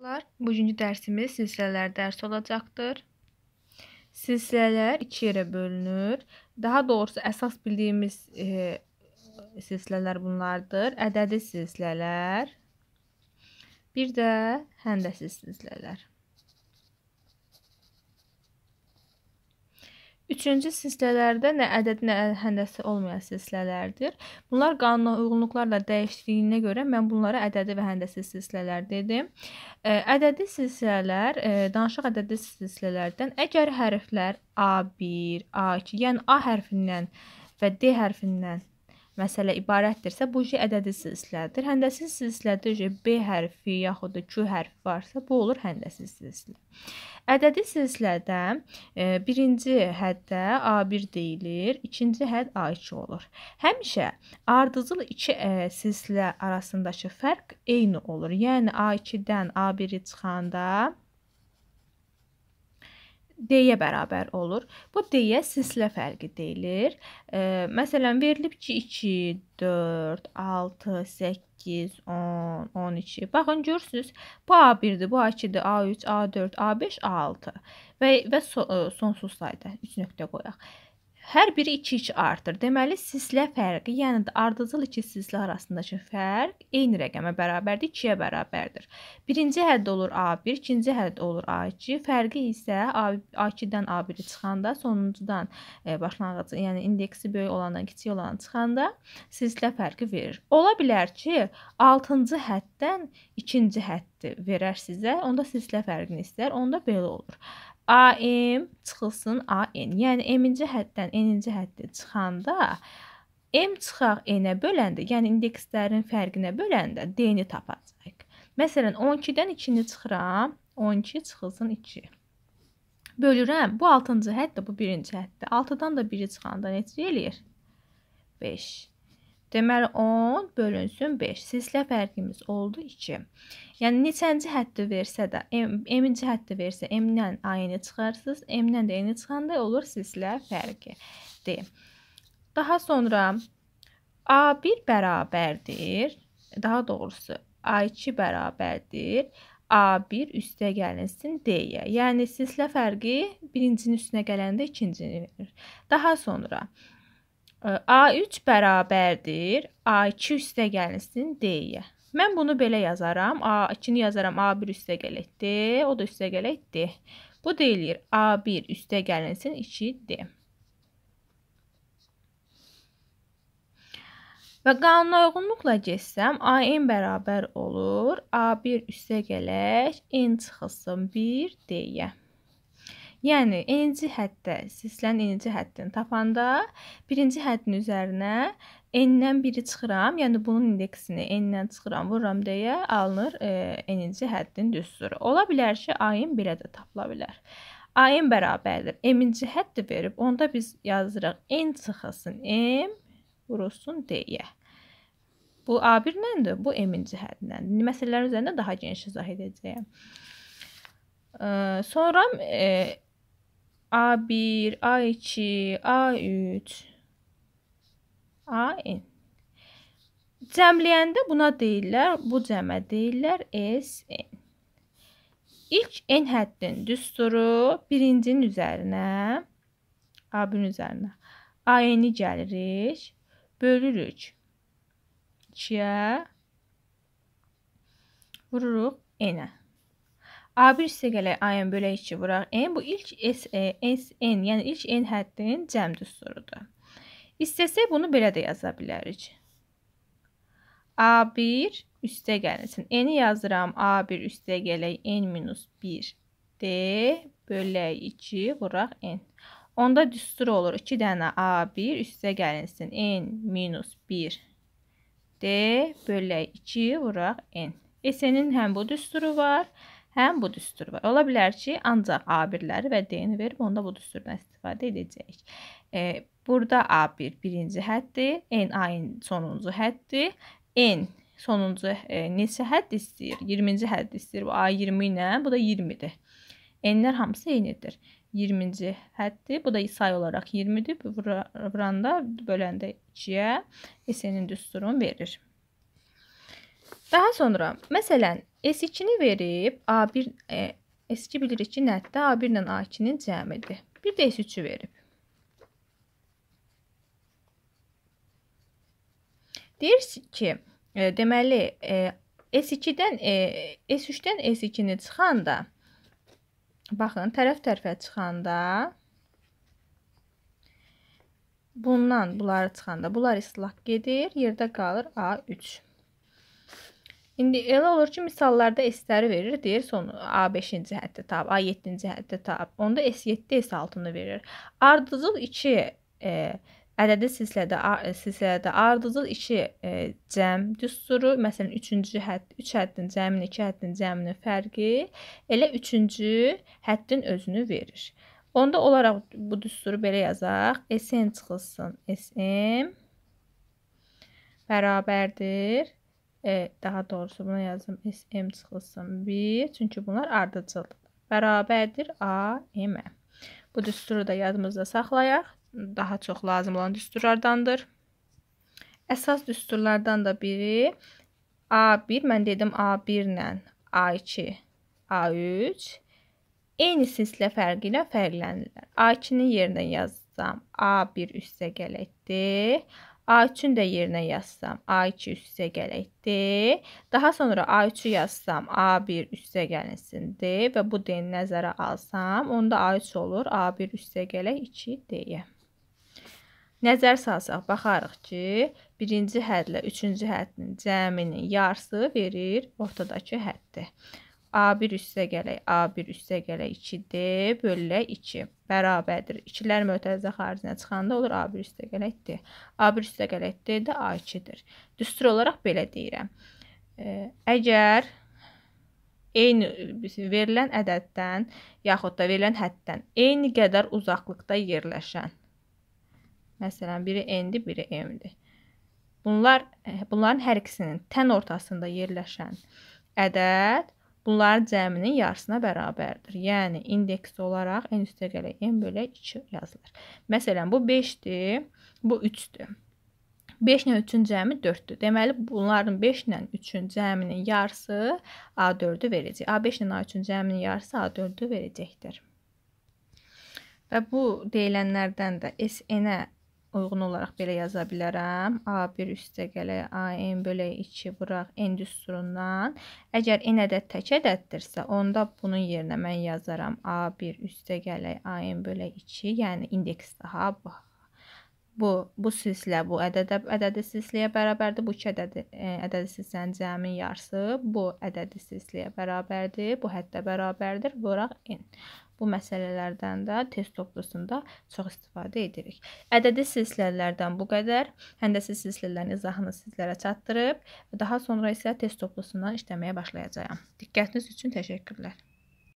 Lar, bugünkü dərsimiz silsilələr dərsi olacaqdır. Silsilələr iki yerə bölünür. Daha doğrusu əsas bildiyimiz e, silsilələr bunlardır. Ədədi silsilələr, bir də həndəsi silsilələr. Üçüncü silsilələrdə nə ədəd, nə həndəsi olmayan silsilələrdir. Bunlar qanuna uyğunluqlarla dəyişdiyinə görə mən bunlara ədədi və həndəsi silsilələr dedim. E, ədədi silsilələr e, danışıq ədədi silsilələrdən əgər hərflər A1, A2, yəni A hərfindən və D hərfindən məsələ ibarətdirsə, bu j ədədi silsilədir. Həndəsiz silsilədə j B hərfi yaxud da Q hərfi varsa, bu olur həndəsiz silsilə. Ədədi silsilədə e, birinci həddə A1 deyilir, ikinci hədd A2 olur. Həmişə ardıcıl iki e, silsilə arasındakı fərq eyni olur. Yəni A2-dən A1-i çıxanda A1 D-yə bərabər olur. Bu D-yə silsilə fərqi deyilir. E, məsələn, verilib ki, 2, 4, 6, 8, 10, 12. Baxın, görürsünüz, bu A1-dir, bu A2-dir, A3, A4, A5, A6 və, və so, e, sonsuz sayda 3 nöqtə qoyaq. Hər biri 2-2 artır. Deməli, sislə fərqi, yəni də ardıcıl iki sislə arasındakı fərq eyni rəqəmə bərabərdir, 2-yə bərabərdir. Birinci hədd olur A1, ikinci hədd olur A2. Fərqi isə A2-dən A1-i çıxanda, sonuncudan e, başlanğıcı, yəni indeksi böyük olandan kiçik olan çıxanda sislə fərqi verir. Ola bilər ki, 6-cı həddən 2-ci həddi verər sizə, onda sislə fərqini istər, onda belə olur. AM çıxılsın AN. Yəni M-ci həddən N-ci həddə çıxanda M çıxaq N-ə böləndə, yəni indekslərin fərqinə böləndə D-ni tapacağıq. Məsələn, 12-dən 2-ni çıxıram, 12 çıxılsın 2. Bölürəm, bu 6-cı həddə, bu 1-ci həddə. 6-dan da 1-i çıxanda necə eləyir? 5. Deməli 10 bölünsün 5. Sislə fərqimiz oldu 2. Yəni neçənci həddi versə də, m-ci həddi versə m-dən ayını çıxarsınız, m-dən də n-i çıxanda olur sislə fərqi. D. Daha sonra a1 bərabərdir. Daha doğrusu a2 bərabərdir. A1 üstə gəlinsin D-yə. Yəni sislə fərqi birincinin üstünə gələndə ikincini verir. Daha sonra A3 bərabərdir A2 üstə gəlinsin D-yə. Mən bunu belə yazaram. A2-ni yazaram A1 üstə gələk D, o da üstə gələk D. Bu deyilir A1 üstə gəlinsin 2D. Və qanuna uyğunluqla geçsəm, AN bərabər olur. A1 üstə gələk, N çıxılsın 1D-yə. Yəni eninci həddə sislənin eninci həddini tapanda birinci həddin üzərinə n-dən 1-i çıxıram, yəni bunun indeksini n-dən çıxıram, vururam deyə alınır e, eninci həddin düsturu. Ola bilər ki, ayın belə də tapıla bilər. Ayın bərabərdir. M-ci həddi verib, onda biz yazırıq n çıxılsın, m vurulsun deyə. Bu A1 ləndir, bu M-ci həddinləndir. Məsələlər üzərində daha geniş izah edəcəyəm. E, sonra e, A1, A2, A3, AN. Cəmləyəndə buna deyirlər, bu cəmə deyirlər SN. İlk N həddin düsturu birincinin üzərinə, A1-in üzərinə AN-i gəlirik, bölürük 2-yə, vururuq N-ə. A1 üstə gələk AN bölək 2 vuraq N. Bu ilk SN, e, yəni ilk N həddinin cəm düsturudur. İstəsək bunu belə də yaza bilərik. A1 üstə gəlsin. N-i yazıram. A1 üstə gələk N minus 1. D bölək 2 vuraq N. Onda düstur olur 2 dənə A1 üstə gəlinsin. N minus 1. D bölək 2 vuraq N. E, SN-in həm bu düsturu var, həm Həm bu düstur var. Ola bilər ki, ancaq A1-ləri və D-ni verib onda bu düsturdan istifadə edəcəyik. E, burada A1 birinci həddir, N A-in sonuncu həddir, N sonuncu e, neçə hədd istəyir? 20-ci hədd istəyir. Bu A20 ilə, bu da 20-dir. N-lər hamısı eynidir. 20-ci həddir. Bu da say olaraq 20-dir. Vuranda, böləndə 2-yə SN-in düsturunu verir. Daha sonra məsələn S2-ni verib A1 e, S2 bilirik ki, nəticə A1 ilə A2-nin cəmidir. Bir də S3-ü verib. Deyir ki, e, deməli e, S2-dən e, S3-dən S2-ni çıxanda baxın, tərəf-tərəfə çıxanda bundan bunları çıxanda bunlar islaq gedir, yerdə qalır A3. İndi elə olur ki, misallarda S-ləri verir, deyir son A5-ci həddə tab, A7-ci həddə tab. Onda S7, S6-nı verir. Ardıcıl 2 e, ədədi silsilədə e, silsilədə ardıcıl 2 e, cəm düsturu, məsələn 3-cü hədd, 3 həddin cəmini, 2 həddin cəminin fərqi elə 3-cü həddin özünü verir. Onda olaraq bu düsturu belə yazaq. SM çıxılsın. SM bərabərdir e, daha doğrusu buna yazım SM çıxılsın 1. Çünki bunlar ardıcıldır. Bərabərdir A, M. Bu düsturu da yadımızda saxlayaq. Daha çox lazım olan düsturlardandır. Əsas düsturlardan da biri A1. Mən dedim A1 ilə A2, A3. Eyni sislə fərqi ilə fərqlənirlər. A2-nin yerinə yazsam A1 üstə gələkdir. A3 A3-ün də yerinə yazsam A2 üstə gələkdir. Daha sonra A3-ü yazsam A1 üstə gəlinsindir və bu D-ni nəzərə alsam, onda A3 olur A1 üstə gələk 2D-yə. Nəzər salsaq, baxarıq ki, birinci hədlə üçüncü həddin cəminin yarısı verir ortadakı həddir. A1 üstə gələk, A1 üstə gələk 2D bölülə 2 bərabərdir. İkilər mötərizə xaricinə çıxanda olur A1 üstə gələk D. A1 üstə gələk D də A2-dir. Düstur olaraq belə deyirəm. Əgər eyni verilən ədəddən yaxud da verilən həddən eyni qədər uzaqlıqda yerləşən məsələn biri n-dir, biri m-dir. Bunlar bunların hər ikisinin tən ortasında yerləşən ədəd Bunların cəminin yarısına bərabərdir. Yəni, indeks olaraq n üstəgələ n bölə 2 yazılır. Məsələn, bu 5-dir, bu 3-dür. 5 ilə 3-ün cəmi 4-dür. Deməli, bunların 5 ilə 3-ün cəminin yarısı A4-ü verəcək. A5 ilə A3-ün cəminin yarısı A4-ü verəcəkdir. Və bu deyilənlərdən də SN-ə uyğun olaraq belə yaza bilərəm. A1 üstə gələk AN bölək 2 vuraq N düsturundan. Əgər N ədəd tək ədəddirsə, onda bunun yerinə mən yazaram A1 üstə gələk AN bölək 2, yəni indeks daha bax. Bu bu silsilə, bu ədədə ədədi silsiləyə bərabərdir. Bu iki ədədi e, ədədi silsilənin cəminin yarısı bu ədədi silsiləyə bərabərdir. Bu həddə bərabərdir. Vuraq n. Bu məsələlərdən də test toplusunda çox istifadə edirik. Ədədi silsilələrdən bu qədər. Həndəsi silsilələrin izahını sizlərə çatdırıb, daha sonra isə test toplusundan işləməyə başlayacağam. Diqqətiniz üçün təşəkkürlər.